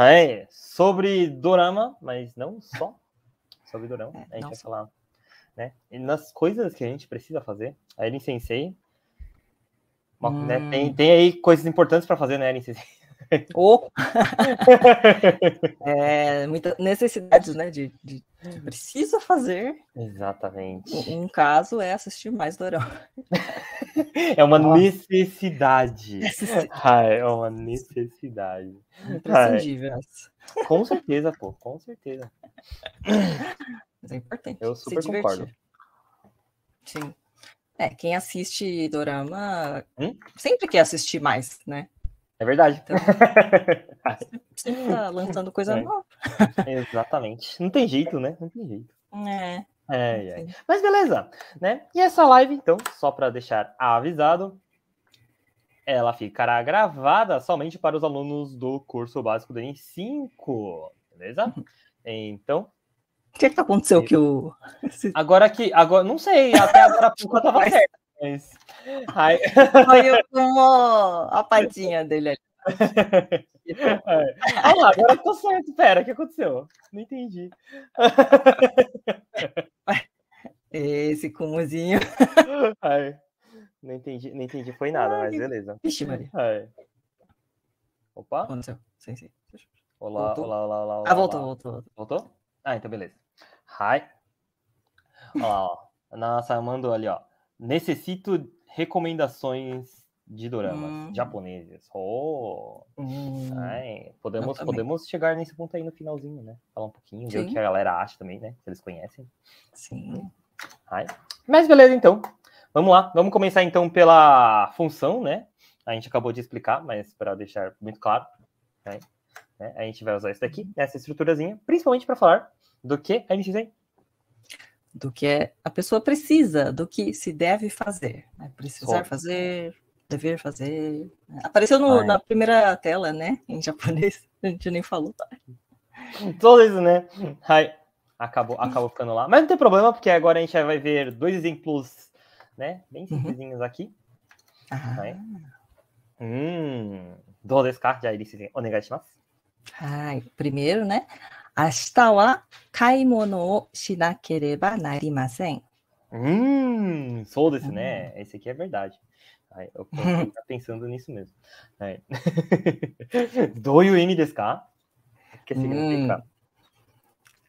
Ah, é, sobre dorama, mas não só sobre dorama. É, a gente vai falar né? E nas coisas que a gente precisa fazer, a Eren Sensei. Né, hum. Né? Tem, tem aí coisas importantes para fazer, né, Eren Sensei? Ou é, muitas necessidades, né? De, de, de, precisa fazer. Exatamente. Um, um caso é assistir mais Dorama. É uma Nossa. necessidade. Ai, ah, é uma necessidade. Imprescindível. com certeza, pô, com certeza. Mas é importante. Eu super concordo. Sim. É, quem assiste Dorama hum? sempre quer assistir mais, né? É verdade. Então, você tá lançando coisa é. nova. Exatamente. Não tem jeito, né? Não tem jeito. É. É, é. Mas beleza, né? E essa live, então, só para deixar avisado, ela ficará gravada somente para os alunos do curso básico do en 5 beleza? Uhum. Então. O que é que tá aconteceu que o. Agora que. Agora, não sei, até agora a pouco tava certa, mas ai Foi o como a patinha dele ali. É. Olha lá, agora eu tô certo. Pera, o que aconteceu? Não entendi. Esse cumuzinho. Ai, não entendi, não entendi, foi nada, Ai, mas beleza. Vixe, Maria. Ai. Opa. Aconteceu. Sim, sim. Olá, voltou? olá, olá, olá, ah, olá. Ah, voltou, olá. voltou, voltou. Voltou? Ah, então beleza. Hi. Ó, a Nasa mandou ali, ó. Necessito recomendações de doramas hum. japoneses. Oh. Hum. Ai, podemos, podemos chegar nesse ponto aí no finalzinho, né? Falar um pouquinho, Sim. ver o que a galera acha também, né? Se eles conhecem. Sim. Ai. Mas beleza, então. Vamos lá. Vamos começar então pela função, né? A gente acabou de explicar, mas para deixar muito claro, né? É, a gente vai usar isso daqui, essa estruturazinha, principalmente para falar do que a gente tem do que é, a pessoa precisa, do que se deve fazer. Né? Precisar fazer, dever fazer. Né? Apareceu no, na primeira tela, né? Em japonês, a gente nem falou. Todo tá? então é isso, né? Ai, acabou, acabou ficando lá. Mas não tem problema, porque agora a gente vai ver dois exemplos, né? Bem uhum. simples aqui. Ah. Hum. Aí. Hum, do desu ka? Já ele se onegai shimasu. Ai, primeiro, né? 明日は買い物をしなければなりません。うん、そうですね。Esse aqui é verdade. はい、eu tá pensando nisso mesmo. はい。どういう意味ですか Que significa?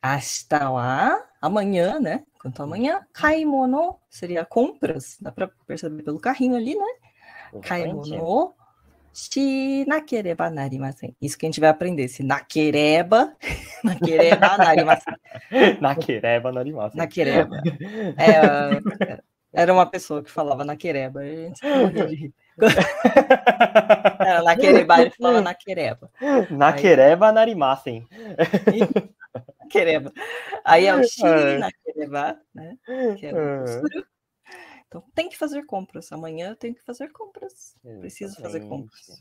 明日は amanhã, né? Quanto amanhã, k a i seria compras, dá para perceber pelo carrinho ali, né? k a i m Isso que a gente vai aprender. Se naquereba, naquereba narimasen. naquereba narimasen. Naquereba. É, é, era uma pessoa que falava naquereba. Era naquereba, ele falava naquereba. Naquereba Aí... narimasen. naquereba. Aí é o shi naquereba, né? Que é o então, tem que fazer compras. Amanhã eu tenho que fazer compras. Exatamente. Preciso fazer compras.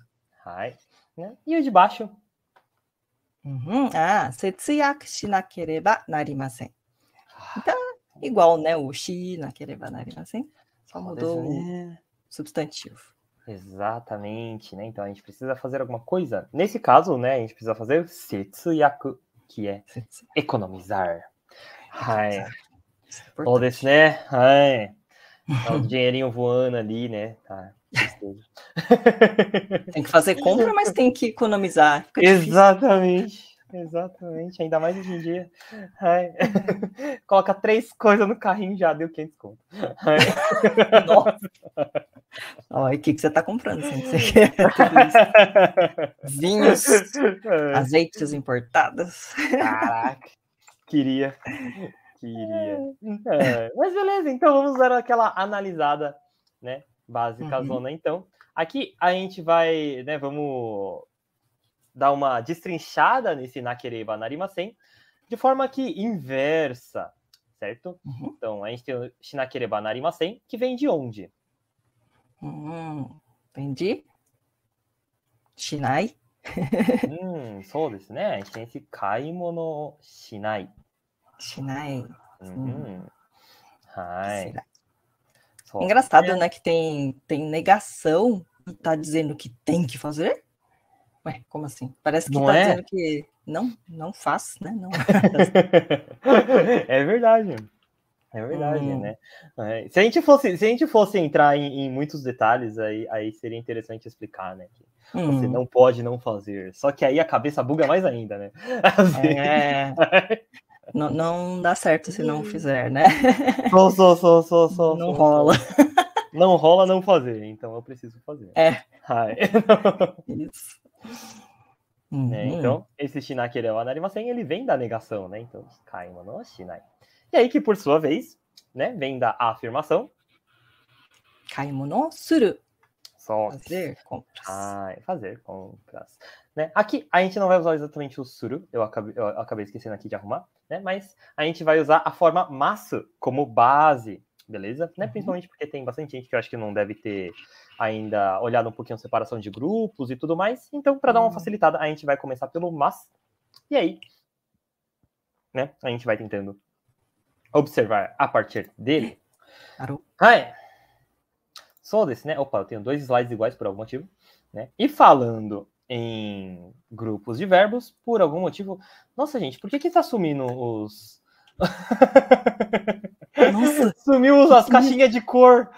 Né? E o de baixo? Uhum. Ah, setsuyaku shinakereba narimasen. Ah, então, tá. igual, né? O shinakereba narimasen. Só mudou o né? substantivo. Exatamente, né? Então a gente precisa fazer alguma coisa. Nesse caso, né, a gente precisa fazer setsuyaku, que é economizar. Ai. É はい。そうですね。はい。Tá o dinheirinho voando ali, né? Tá. tem que fazer compra, mas tem que economizar. Exatamente. Exatamente, ainda mais hoje em dia. Ai. Coloca três coisas no carrinho já deu 500 conto. Ai. Nossa. Olha, o que, que você está comprando? você quer Vinhos, é. azeites importados. Caraca, queria que iria. É. é, mas beleza, então vamos dar aquela analisada, né? Básica uhum. zona, então. Aqui a gente vai, né? Vamos dar uma destrinchada nesse Nakereba Narimasen, de forma que inversa, certo? Uhum. Então, a gente tem o Shinakereba Narimasen, que vem de onde? Hum, vem de Shinai. hum, né? A gente tem esse Kaimono Shinai. Engraçado, né? Que tem, tem negação e tá dizendo que tem que fazer. Ué, como assim? Parece que não tá é? dizendo que não, não faz, né? Não. é, é verdade. É verdade, hum. né? É, se, a gente fosse, se a gente fosse entrar em, em muitos detalhes, aí, aí seria interessante explicar, né? Que hum. Você não pode não fazer. Só que aí a cabeça buga mais ainda, né? Assim, é. Não, não dá certo se não fizer, né? Só, só, só, só, só. Não só, rola. Só. Não rola não fazer, então eu preciso fazer. É. Ai. Isso. É, uhum. É, então, esse é o Anarimasen, ele vem da negação, né? Então, kaima no shinai. E aí que, por sua vez, né, vem da afirmação. Kaimono suru. Só. Fazer compras. Ai, fazer compras. Né? Aqui a gente não vai usar exatamente o suru, eu acabei, eu acabei esquecendo aqui de arrumar, né? mas a gente vai usar a forma masu como base, beleza? Né? Uhum. Principalmente porque tem bastante gente que eu acho que não deve ter ainda olhado um pouquinho a separação de grupos e tudo mais. Então, para dar uma uhum. facilitada, a gente vai começar pelo mas. E aí, né? A gente vai tentando observar a partir dele. Ai. Só desse, né? Opa, eu tenho dois slides iguais por algum motivo. Né? E falando em grupos de verbos por algum motivo. Nossa, gente, por que que tá sumindo os. Nossa. Sumiu as Sumiu. caixinhas de cor.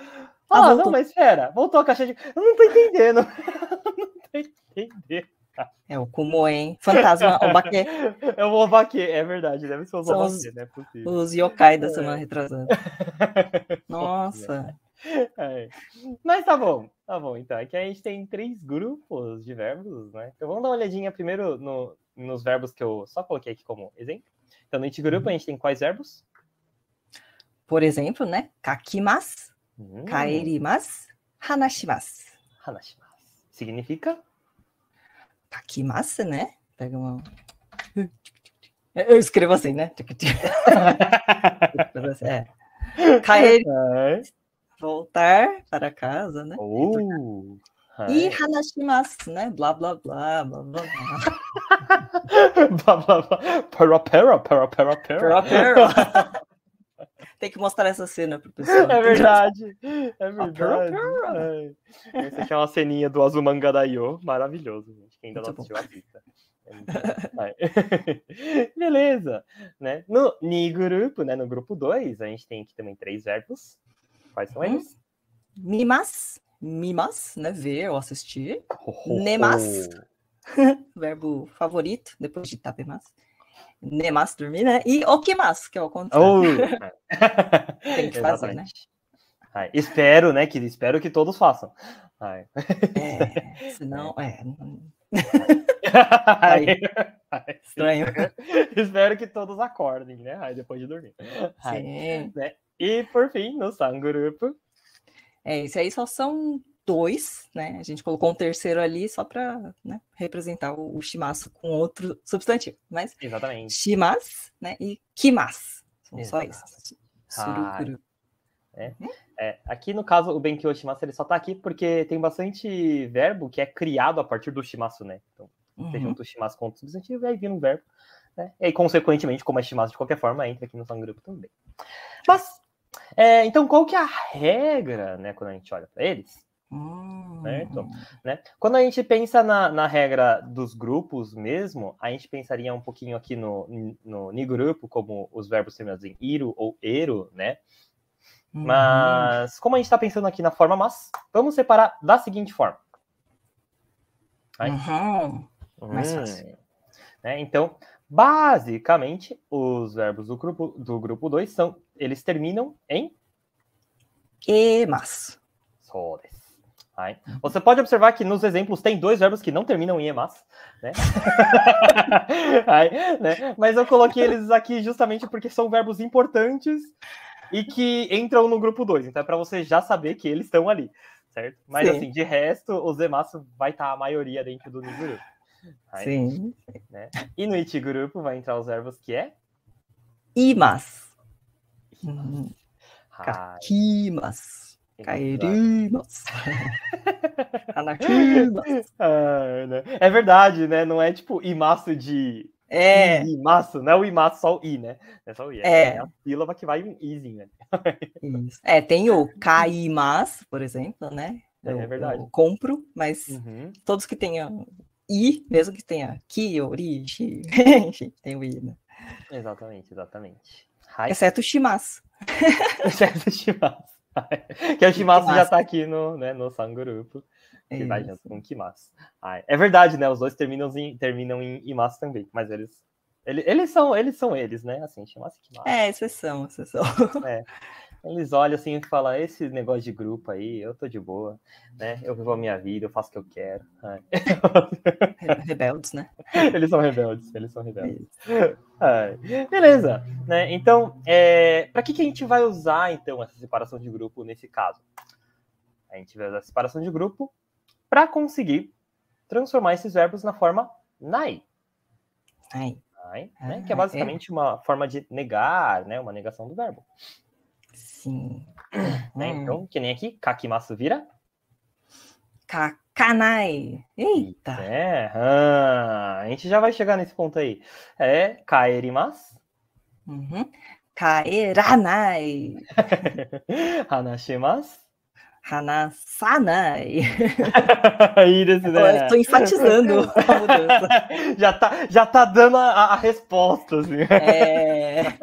Ah, ah não, mas espera, voltou a caixa de. Eu não tô entendendo. Eu não tô entendendo. É o Kumo, hein? Fantasma Obake. É o Obake, é verdade. Deve ser os Obake, os, né? É os yokai da é. semana retrasada. Nossa. Né? É. Mas tá bom, tá bom. Então, aqui é a gente tem três grupos de verbos, né? Então vamos dar uma olhadinha primeiro no, nos verbos que eu só coloquei aqui como exemplo. Então, no grupo a uhum. gente tem quais verbos? Por exemplo, né? Kakimas, hum. kaerimas, hanashimas. Hanashimas. Significa? Kakimas, né? Pega uma... Eu escrevo assim, né? é. Kaeri... É voltar para casa, né? Uh, e é. Hanashimasu, né? Blá, blá, blá, blá, blá, blá. blá, blá, Pera, pera, pera, pera, pera. pera, pera. Tem que mostrar essa cena pro pessoal. É verdade. É ah, verdade. É. Essa aqui é uma ceninha do Azumanga Daio Maravilhoso, gente. Quem ainda muito não assistiu, a é vida Beleza, né? No ni grupo, né? No grupo 2, a gente tem aqui também três verbos Quais são hum? eles? Mimas. Mimas, né? Ver ou assistir. Nemas. verbo favorito, depois de tapemas. Nemas, dormir, né? E okimas, que é o contrário. Oh! É. Tem que fazer, né? Ai, espero, né? Que, espero que todos façam. Ai. É, senão, é. Ai. Ai. Estranho. Espero que todos acordem, né? Aí depois de dormir. Sim. Né? E por fim, no Sangrupo. É, esse aí só são dois, né? A gente colocou um terceiro ali só para né, representar o, shimasu com outro substantivo. Mas Exatamente. Shimas, né? E kimas. São Exatamente. só isso. Surukuru. Ah. É. Hum? É, aqui no caso, o Benkyo Shimasu ele só tá aqui porque tem bastante verbo que é criado a partir do Shimasu, né? Então, uhum. junto junta o Shimasu com o substantivo e aí vira um verbo. Né? E aí, consequentemente, como é Shimasu de qualquer forma, entra aqui no grupo também. Mas, é, então, qual que é a regra, né, quando a gente olha para eles? Hum. Certo? Né? Quando a gente pensa na, na regra dos grupos mesmo, a gente pensaria um pouquinho aqui no, no grupo, como os verbos terminados em iru ou ero, né? Hum. Mas, como a gente está pensando aqui na forma mas, vamos separar da seguinte forma. Uhum. Hum. Mais fácil. Né? Então, basicamente, os verbos do grupo do grupo 2 são eles terminam em emas. Só você pode observar que nos exemplos tem dois verbos que não terminam em emas, né? né? Mas eu coloquei eles aqui justamente porque são verbos importantes e que entram no grupo 2. Então é para você já saber que eles estão ali, certo? Mas Sim. assim, de resto, os emas vai estar tá a maioria dentro do Niguru. Sim. Né? E no Iti grupo vai entrar os verbos que é? Imas. 書きます。Cair uhum. é nossa. Né? é verdade, né? Não é tipo imaço de. É. Imaço, não é o imaço, só o i, né? É só o i. É, é, é a sílaba que vai em izinho, né? Isso. É, tem o caimas, por exemplo, né? É, eu, é verdade. compro, mas uhum. todos que tenham i, mesmo que tenha ki, ori, enfim, tem o i, né? Exatamente, exatamente. Exceto o Shimasu. Exceto o Shimasu. que é o Shimasu já tá aqui no, né, no Sangurupo. Que vai junto com o Kimasu. Ai. É verdade, né? Os dois terminam em, terminam em Imasu também, mas eles. eles, eles, são, eles são eles, né? Assim, Shimasu e Kimasu. É, exceção, exceção. É. Eles olham assim e falam, esse negócio de grupo aí, eu tô de boa, né? Eu vivo a minha vida, eu faço o que eu quero. rebeldes, né? Eles são rebeldes, eles são rebeldes. Beleza, né? Então, é... Eh, para que, que a gente vai usar, então, essa separação de grupo nesse caso? A gente vai usar a separação de grupo para conseguir transformar esses verbos na forma nai. Nai. nai né? ah, que é, é. basicamente é. uma forma de negar, né? Uma negação do verbo. Sim. Né? Hum. Então, que nem aqui, kakimasu vira? Kakanai. Eita! É, ah, a gente já vai chegar nesse ponto aí. É, kaerimas. Uhum. Kaeranai. Hanashimas. Hanasanai. Aí, desse, né? Estou enfatizando a mudança. Já tá, já tá dando a, a resposta, assim. É. é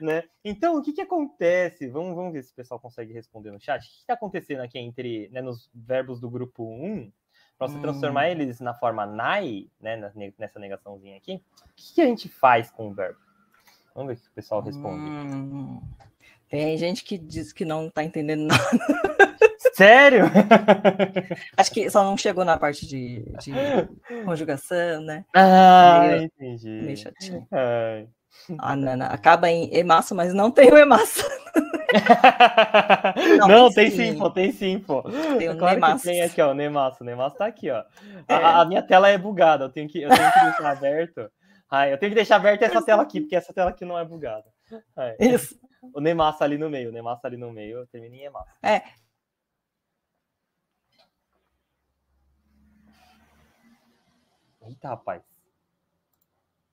né? Então, o que, que acontece? Vamos, vamos ver se o pessoal consegue responder no chat. O que está acontecendo aqui entre né, nos verbos do grupo 1? Para você hum. transformar eles na forma nai, né, nessa negaçãozinha aqui, o que, que a gente faz com o verbo? Vamos ver o que o pessoal responde. Hum. Tem gente que diz que não está entendendo nada. Sério? Acho que só não chegou na parte de, de conjugação, né? Ah, meio, entendi. Meio chatinho. Ai. Ah, Nana, acaba em Emaço, mas não tem o Emaço. não, não tem, sim. sim, pô, tem sim, pô. Tem o claro Nemaço. tem aqui, ó, o Nemaço. O Nemaço tá aqui, ó. É. A, minha tela é bugada, eu tenho que, eu tenho que deixar aberto. Ai, eu tenho que deixar aberto essa tela aqui, porque essa tela aqui não é bugada. Ai. Isso. O Nemassa ali no meio, o Nemassa ali no meio, eu termino em Nemassa. É, Eita, rapaz.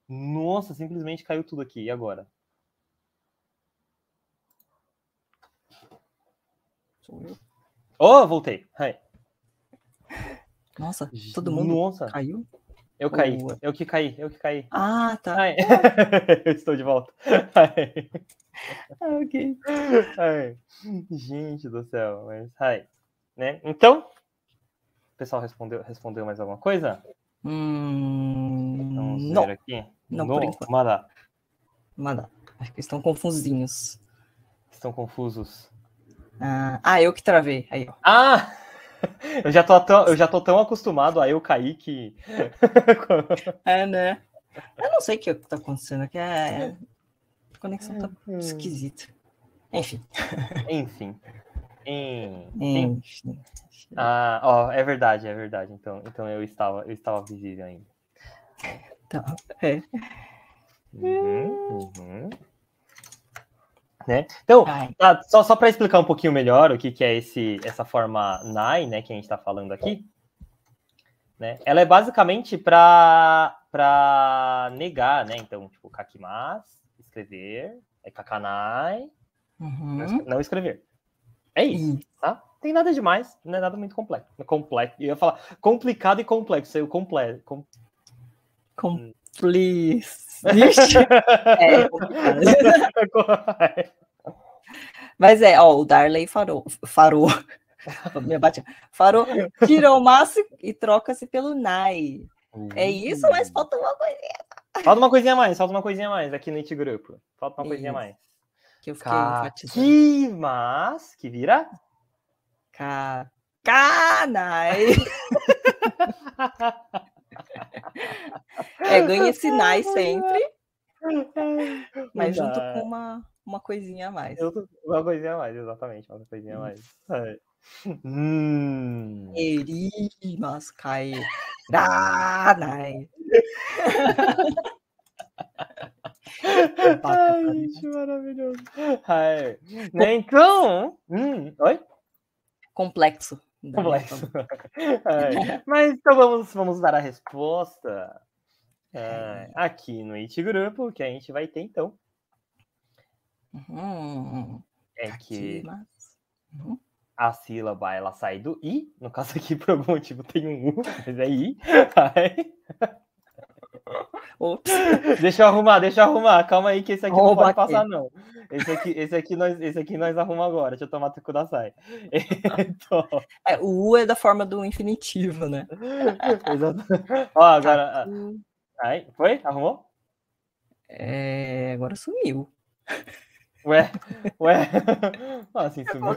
Nossa, simplesmente caiu tudo aqui. E agora? Sou eu. Oh, voltei. Hi. Nossa, todo mundo Nossa. caiu? Eu caí, Boa. É? eu que caí, eu que caí. Ah, tá. eu estou de volta. Ah, ok. Gente do céu, mas Né? Então, o pessoal respondeu, respondeu mais alguma coisa? Hum, Vamos então, não. ver aqui. Não, não, por enquanto. Mada. Mada. Acho que estão confusinhos. Estão confusos. Ah, ah eu que travei. Aí, ó. Ah! Eu já, tô tão, eu já tô tão acostumado a eu cair que. é, né? Eu não sei o que tá acontecendo, que é, é, a, conexão tá é, esquisita. Enfim. Enfim. Enfim. Enfim. Ah, ó, é verdade, é verdade. Então, então eu estava, eu estava visível ainda. Tá, é. Uhum, uhum. Né? Então, tá, só, só para explicar um pouquinho melhor o que, que é esse, essa forma NAI, né, que a gente está falando aqui, né? Ela é basicamente para negar, né? Então, tipo, kakimas, escrever, é kakanai, uhum. não escrever. É isso, tá? Tem nada demais, não é nada muito complexo. Complexo. Eu ia falar complicado e complexo, saiu completo. Com Complice. Hum. É, é, complicado. Mas é, ó, o Darley farou. farou. Minha batida. Farou, tira o maço e troca-se pelo Nai. Uhum. É isso, hum. mas falta uma coisinha. Falta uma coisinha mais, falta uma coisinha mais aqui no It Grupo. Falta uma isso. coisinha mais. Que eu fiquei enfatizando. Que, mas, que vira? Ca... Canai. é, ganha sinais sempre. Mas junto com uma, uma coisinha a mais. Uma coisinha a mais, exatamente. Uma coisinha a mais. É. Hum. Erimas cai. Danai. Ai, gente, maravilhoso. Ai. então. Hum, oi? Complexo. Complexo. é. Mas então vamos, vamos dar a resposta é, aqui no It Grupo, que a gente vai ter então. Uhum. É tá que uhum. a sílaba ela sai do I, no caso aqui por algum motivo tem um U, mas é I. Ops. Deixa eu arrumar, deixa eu arrumar. Calma aí que esse aqui Rouba não pode aqui. passar, não. Esse aqui, esse, aqui nós, esse aqui nós arrumamos agora. Deixa eu tomar sai. então... É, o U é da forma do infinitivo, né? Exato. Ó, agora... Tá. Ah, aí, foi? Arrumou? É... Agora sumiu. Ué? Ué? Nossa, assim, sumiu.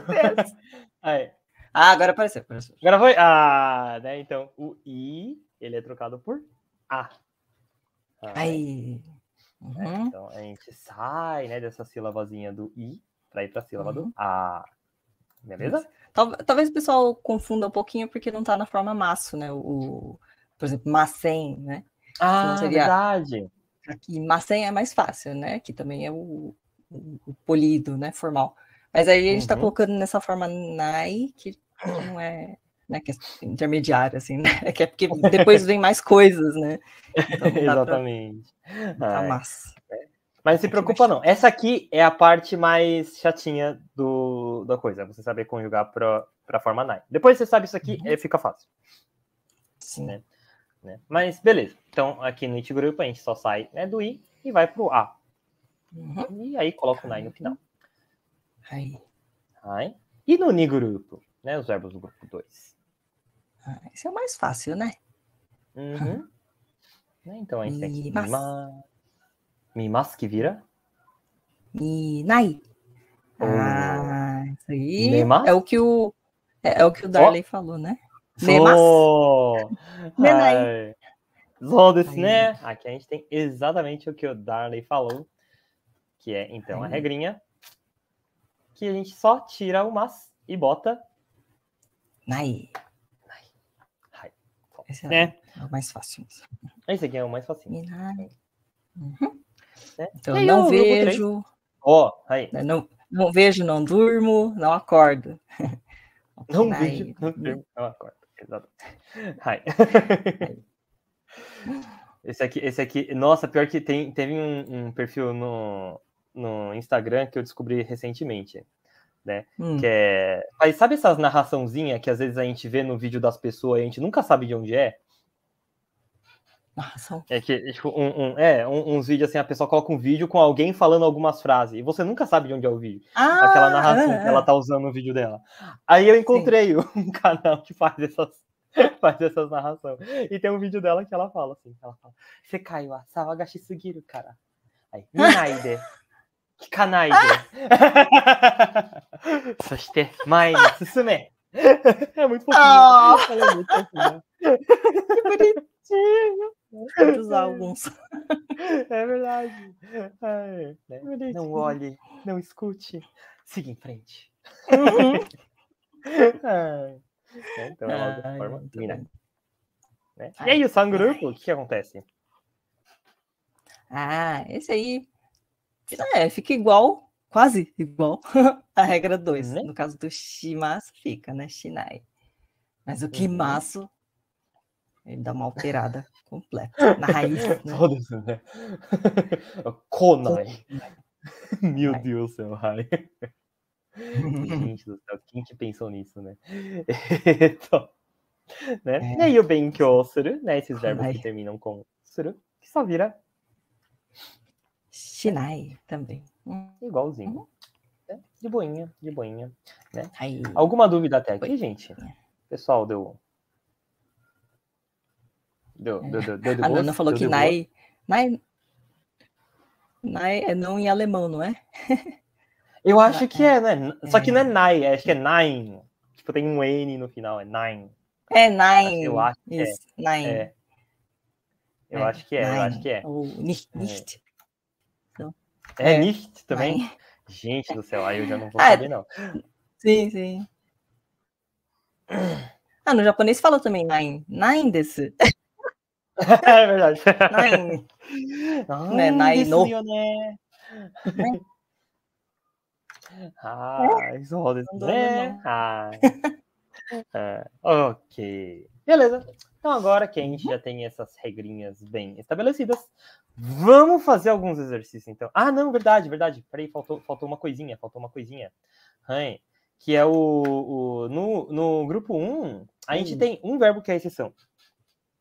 Aí. Ah, agora apareceu, apareceu. Agora foi? Ah, né? Então, o I, ele é trocado por A. Ai. Ah, é. é, uhum. Então a gente sai né, dessa sílabazinha do I para ir para a sílaba uhum. do A. Beleza? Talvez o pessoal confunda um pouquinho porque não está na forma maço, né? O, por exemplo, macem, né? Ah, então seria... verdade. Aqui, macem é mais fácil, né? Que também é o, o polido, né? Formal. Mas aí a gente está uhum. colocando nessa forma nai, que não é né, que é intermediária, assim, né? Que é porque depois vem mais coisas, né? Então, Exatamente. Pra... massa. É. Mas não se é preocupa, não. Essa aqui é a parte mais chatinha do, da coisa, você saber conjugar para a forma nai. Depois você sabe isso aqui, uhum. é, fica fácil. Sim. Né? Né? Mas beleza. Então, aqui no it a gente só sai né, do I e vai pro A. Uhum. E aí coloca o nai no final. Aí. aí. E no ni né? Os verbos do grupo 2. Isso é o mais fácil, né? Uhum. Né, então a gente tem Mimas. Mimas que vira. Minai. Oh. Ah, isso aí é o que o é, é o que o Darley oh. falou, né? Nemas. Oh. Nenai. né Aqui a gente tem exatamente o que o Darley falou, que é então Ai. a regrinha que a gente só tira o mas e bota Nai. Esse é né? é o mais fácil. Esse aqui é o mais fácil. Uhum. Né? Então, aí, não vejo. Ó, oh, aí. Né, não, não vejo, não durmo, não acordo. Não tá vejo, não durmo, não acordo. Exato. esse aqui, esse aqui, nossa, pior que tem, teve um, um perfil no, no Instagram que eu descobri recentemente né? Hum. Que é... Mas sabe essas narraçãozinha que às vezes a gente vê no vídeo das pessoas e a gente nunca sabe de onde é? Narração. É que, tipo, um, um é, um, uns vídeos assim, a pessoa coloca um vídeo com alguém falando algumas frases e você nunca sabe de onde é o vídeo. Ah, aquela é, narração é, é. que ela tá usando no vídeo dela. Aí eu encontrei Sim. um canal que faz essas faz essas narrações. E tem um vídeo dela que ela fala assim, ela fala, você caiu a Sawagashi Sugiru, cara. Aí, Minaide. 聞かないで。そして、前に進め。é muito é muito É verdade. Não olhe, não escute. Siga em frente. Uhum. Então, é uma Ai, forma Né? E aí, o Sangrupo, o que acontece? Ah, esse aí é, fica igual, quase igual, a regra 2. Uhum. Né? No caso do shimasu, fica, né? Shinai. Mas o uhum. kimasu, ele dá uma alterada completa na raiz. Né? Todos, né? É Konai. Meu Ai. Deus do céu, Rai. Gente do céu, quem que pensou nisso, né? então, né? É. E aí o Benkyosuru, né? Esses verbos que terminam com suru, que só vira Shinai também. Né? Igualzinho. Uhum. É, de boinha, de boinha. Né? Aí, Alguma dúvida até aqui, foi. gente? Pessoal, deu. Deu, é. deu, deu, deu, A Nana falou deu, que Nai, Nai. Nai é não em alemão, não é? Eu acho que é, né? É. Só que não é Nai, acho que é Nine. Tipo, tem um N no final, é Nine. É Nine. Eu acho que é. Isso, nine. é. Eu acho que é, eu acho que é. Ou nicht, nicht. É, é Nicht também? Gente do céu, aí eu já não vou ah, é saber, não. Sim, sim. Ah, no japonês falou também Nine. Nine desu. é verdade. Nine. Né, nine no. Né? Ah, é? isso roda. Né? Ah. É, ok. Beleza. Então agora que a gente já tem essas regrinhas bem estabelecidas, vamos fazer alguns exercícios então. Ah, não, verdade, verdade. Peraí, faltou, faltou uma coisinha, faltou uma coisinha. Hein? Que é o, o no, no grupo 1, a gente hum. tem um verbo que é exceção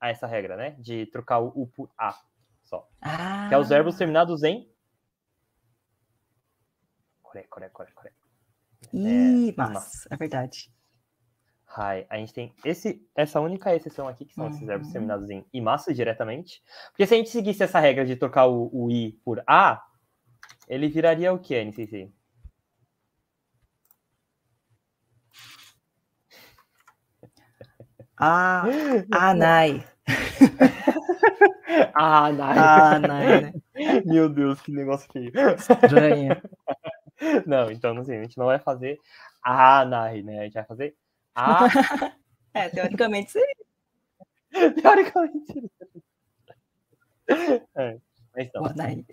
a essa regra, né? De trocar o U por A só. Ah. Que é os verbos ah. terminados em Coré, coré, coré, coré. Ih, é, mas, é verdade high. A gente tem esse, essa única exceção aqui, que são esses verbos uhum. terminados em massa diretamente. Porque se a gente seguisse essa regra de trocar o, o i por a, ele viraria o que, NCC? Ah, anai. anai. Anai, né? Meu Deus, que negócio feio. Estranho. Não, então assim, a gente não vai fazer anai, né? A gente vai fazer ah. é, teoricamente seria. teoricamente seria. É, então. Wanai.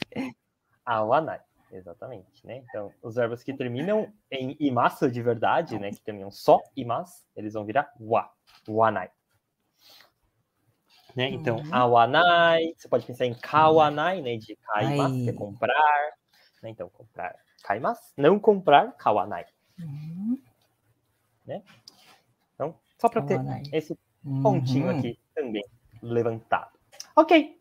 Ah, Wanai. Exatamente, né? Então, os verbos que terminam em imas de verdade, né? Que terminam só imas, eles vão virar wa, wanai. Né? Então, uhum. awanai, você pode pensar em kawanai, uhum. né? De kaimas, que é comprar. Né? Então, comprar kaimas, não comprar kawanai. Uhum. Né? Só para então, ter esse pontinho uhum. aqui também levantado. Ok,